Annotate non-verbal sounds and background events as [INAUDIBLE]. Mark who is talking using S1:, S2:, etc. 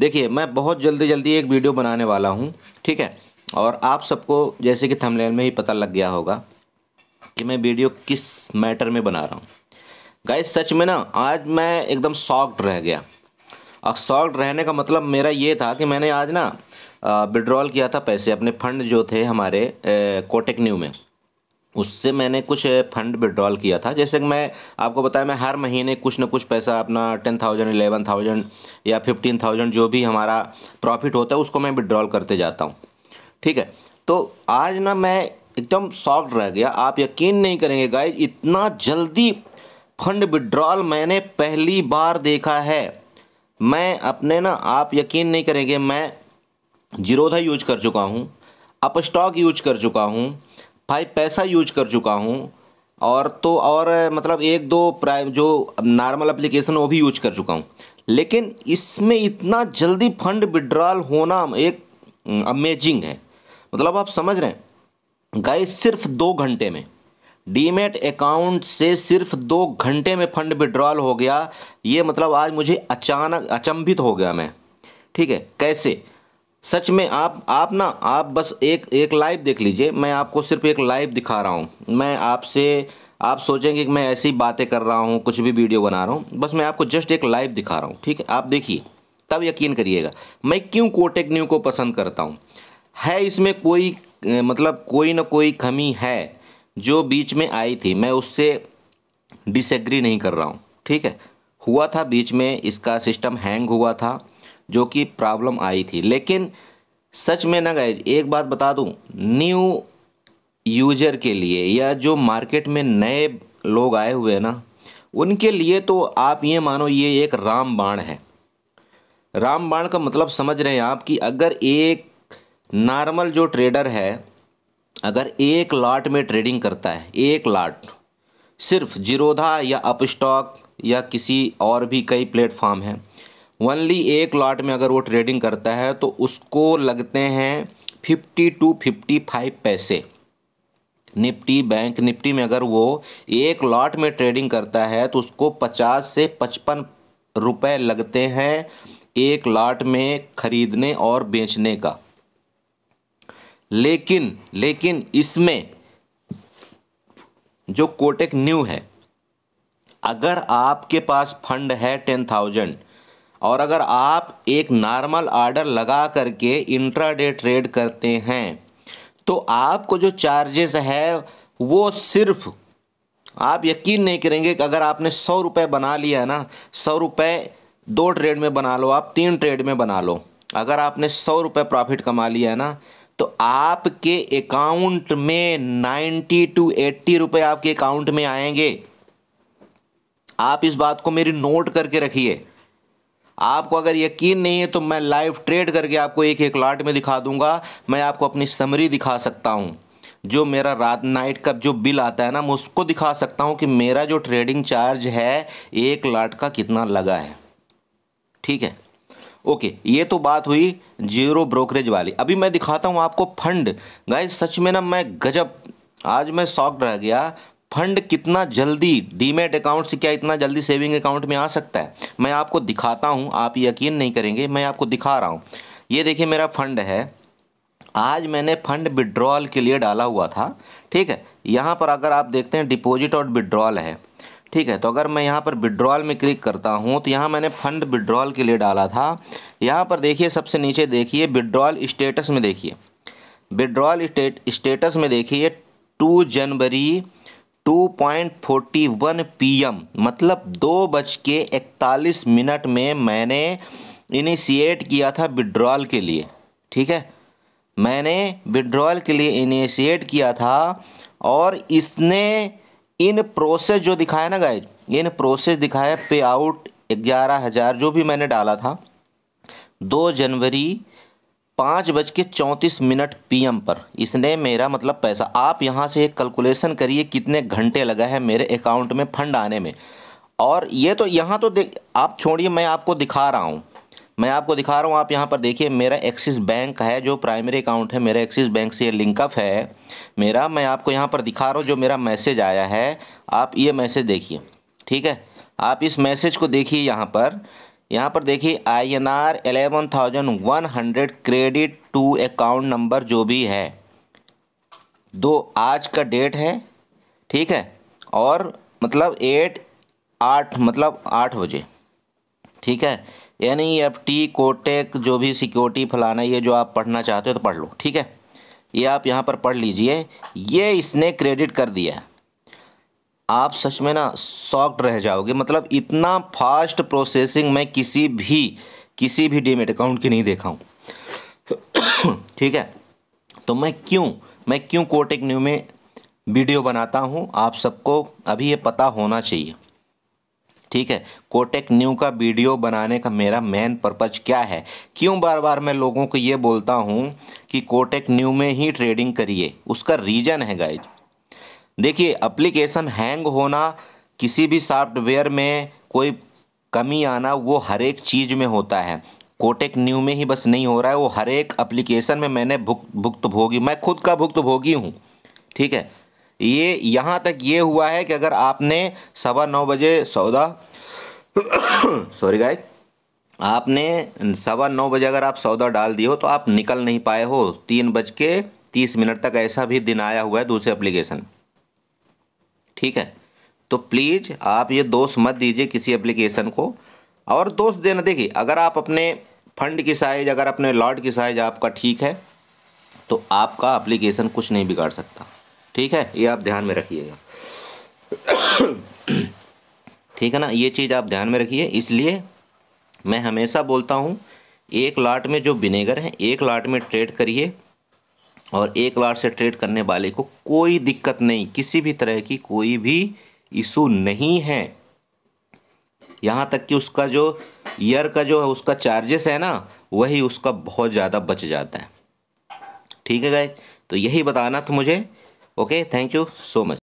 S1: देखिए मैं बहुत जल्दी जल्दी एक वीडियो बनाने वाला हूँ ठीक है और आप सबको जैसे कि थंबनेल में ही पता लग गया होगा कि मैं वीडियो किस मैटर में बना रहा हूँ गाइस सच में ना आज मैं एकदम सॉफ्ट रह गया और सॉफ्ट रहने का मतलब मेरा ये था कि मैंने आज ना विड्रॉल किया था पैसे अपने फंड जो थे हमारे कोटेक न्यू में उससे मैंने कुछ फंड विड्रॉल किया था जैसे कि मैं आपको बताया मैं हर महीने कुछ ना कुछ पैसा अपना टेन थाउजेंड एलेवन थाउजेंड या फिफ्टीन थाउजेंड जो भी हमारा प्रॉफिट होता है उसको मैं विड्रॉल करते जाता हूँ ठीक है तो आज ना मैं एकदम सॉफ्ट रह गया आप यकीन नहीं करेंगे गाइज इतना जल्दी फंड विड्रॉल मैंने पहली बार देखा है मैं अपने ना आप यकीन नहीं करेंगे मैं जीरोधा यूज कर चुका हूँ अपस्टॉक यूज कर चुका हूँ भाई पैसा यूज कर चुका हूँ और तो और मतलब एक दो प्राइम जो नॉर्मल एप्लीकेशन वो भी यूज कर चुका हूँ लेकिन इसमें इतना जल्दी फंड विड्रॉल होना एक अमेजिंग है मतलब आप समझ रहे हैं गाइस सिर्फ दो घंटे में डीमेट अकाउंट से सिर्फ दो घंटे में फंड विड्रॉल हो गया ये मतलब आज मुझे अचानक अचंभित हो गया मैं ठीक है कैसे सच में आप आप ना आप बस एक एक लाइव देख लीजिए मैं आपको सिर्फ एक लाइव दिखा रहा हूँ मैं आपसे आप सोचेंगे कि मैं ऐसी बातें कर रहा हूँ कुछ भी वीडियो बना रहा हूँ बस मैं आपको जस्ट एक लाइव दिखा रहा हूँ ठीक है आप देखिए तब यकीन करिएगा मैं क्यों कोटेक न्यू को पसंद करता हूँ है इसमें कोई मतलब कोई ना कोई कमी है जो बीच में आई थी मैं उससे डिसग्री नहीं कर रहा हूँ ठीक है हुआ था बीच में इसका सिस्टम हैंग हुआ था जो कि प्रॉब्लम आई थी लेकिन सच में ना गए एक बात बता दूं न्यू यूजर के लिए या जो मार्केट में नए लोग आए हुए हैं ना उनके लिए तो आप ये मानो ये एक राम बाण है रामबाण का मतलब समझ रहे हैं आप कि अगर एक नॉर्मल जो ट्रेडर है अगर एक लाट में ट्रेडिंग करता है एक लाट सिर्फ जिरोधा या अपस्टॉक या किसी और भी कई प्लेटफॉर्म हैं ओनली एक लॉट में अगर वो ट्रेडिंग करता है तो उसको लगते हैं फिफ्टी टू फिफ्टी फाइव पैसे निफ्टी बैंक निफ्टी में अगर वो एक लॉट में ट्रेडिंग करता है तो उसको पचास से पचपन रुपए लगते हैं एक लॉट में खरीदने और बेचने का लेकिन लेकिन इसमें जो कोटेक न्यू है अगर आपके पास फंड है टेन थाउजेंड और अगर आप एक नॉर्मल आर्डर लगा करके इंट्राडे ट्रेड करते हैं तो आपको जो चार्जेस है वो सिर्फ आप यकीन नहीं करेंगे कि अगर आपने सौ रुपये बना लिया है ना सौ रुपये दो ट्रेड में बना लो आप तीन ट्रेड में बना लो अगर आपने सौ रुपये प्रॉफिट कमा लिया है ना तो आपके अकाउंट में नाइन्टी टू एट्टी रुपये आपके अकाउंट में आएंगे आप इस बात को मेरी नोट करके रखिए आपको अगर यकीन नहीं है तो मैं लाइव ट्रेड करके आपको एक एक लाट में दिखा दूंगा मैं आपको अपनी समरी दिखा सकता हूँ जो मेरा रात नाइट का जो बिल आता है ना मैं उसको दिखा सकता हूँ कि मेरा जो ट्रेडिंग चार्ज है एक लाट का कितना लगा है ठीक है ओके ये तो बात हुई जीरो ब्रोकरेज वाली अभी मैं दिखाता हूँ आपको फंड गाय सच में ना मैं गजब आज मैं शॉक्ड रह गया फंड कितना जल्दी डीमेट अकाउंट से क्या इतना जल्दी सेविंग अकाउंट में आ सकता है मैं आपको दिखाता हूँ आप यकीन नहीं करेंगे मैं आपको दिखा रहा हूँ ये देखिए मेरा फंड है आज मैंने फंड विड्रॉल के लिए डाला हुआ था ठीक है यहाँ पर अगर आप देखते हैं डिपॉजिट और विड्रॉल है ठीक है तो अगर मैं यहाँ पर विड्रॉल में क्लिक करता हूँ तो यहाँ मैंने फंड विड्रॉल के लिए डाला था यहाँ पर देखिए सबसे नीचे देखिए विड्रॉल स्टेटस में देखिए विड्रॉल स्टेट स्टेटस में देखिए टू जनवरी 2.41 पीएम मतलब दो बज के इकतालीस मिनट में मैंने इनिशिएट किया था विड्रॉल के लिए ठीक है मैंने विड्रॉल के लिए इनिशिएट किया था और इसने इन प्रोसेस जो दिखाया ना गाइज इन प्रोसेस दिखाया पे आउट ग्यारह हज़ार जो भी मैंने डाला था दो जनवरी पाँच बज के चौंतीस मिनट पी पर इसने मेरा मतलब पैसा आप यहाँ से एक कैलकुलेसन करिए कितने घंटे लगा है मेरे अकाउंट में फंड आने में और ये तो यहाँ तो देख आप छोड़िए मैं आपको दिखा रहा हूँ मैं आपको दिखा रहा हूँ आप यहाँ पर देखिए मेरा एक्सिस बैंक है जो प्राइमरी अकाउंट है मेरा एक्सिस बैंक से ये लिंकअप है मेरा मैं आपको यहाँ पर दिखा रहा हूँ जो मेरा मैसेज आया है आप ये मैसेज देखिए ठीक है आप इस मैसेज को देखिए यहाँ पर यहाँ पर देखिए I N R eleven thousand one hundred credit to account number जो भी है दो आज का डेट है ठीक है और मतलब एट आठ मतलब आठ बजे ठीक है N E F T Kotak जो भी सिक्योरिटी फलाना ये जो आप पढ़ना चाहते हो तो पढ़ लो ठीक है ये आप यहाँ पर पढ़ लीजिए ये इसने क्रेडिट कर दिया है आप सच में ना सॉफ्ट रह जाओगे मतलब इतना फास्ट प्रोसेसिंग मैं किसी भी किसी भी डीमेट अकाउंट की नहीं देखा हूँ [COUGHS] ठीक है तो मैं क्यों मैं क्यों कोटेक न्यू में वीडियो बनाता हूँ आप सबको अभी ये पता होना चाहिए ठीक है कोटेक न्यू का वीडियो बनाने का मेरा मेन पर्पज क्या है क्यों बार बार मैं लोगों को ये बोलता हूँ कि कोटेक न्यू में ही ट्रेडिंग करिए उसका रीज़न है गाइज देखिए अप्लीकेशन हैंग होना किसी भी सॉफ्टवेयर में कोई कमी आना वो हर एक चीज़ में होता है कोटेक न्यू में ही बस नहीं हो रहा है वो हर एक अप्लीकेशन में मैंने भुक्त भुक्तभोगी मैं खुद का भुक्तभोगी हूँ ठीक है ये यहाँ तक ये हुआ है कि अगर आपने सवा नौ बजे सौदा सॉरी [COUGHS] गाय आपने सवा नौ बजे अगर आप सौदा डाल दिए हो तो आप निकल नहीं पाए हो तीन बज के तीस मिनट तक ऐसा भी दिन आया हुआ है दूसरे एप्लीकेशन ठीक है तो प्लीज़ आप ये दोष मत दीजिए किसी एप्लीकेशन को और दोष देना देखिए अगर आप अपने फंड की साइज़ अगर अपने लॉट की साइज़ आपका ठीक है तो आपका एप्लीकेशन कुछ नहीं बिगाड़ सकता ठीक है ये आप ध्यान में रखिएगा [COUGHS] ठीक है ना ये चीज़ आप ध्यान में रखिए इसलिए मैं हमेशा बोलता हूँ एक लाट में जो विनेगर है एक लाट में ट्रेड करिए और एक लाट से ट्रेड करने वाले को कोई दिक्कत नहीं किसी भी तरह की कोई भी इशू नहीं है यहाँ तक कि उसका जो ईयर का जो है उसका चार्जेस है ना वही उसका बहुत ज़्यादा बच जाता है ठीक है गाय तो यही बताना था मुझे okay thank you so much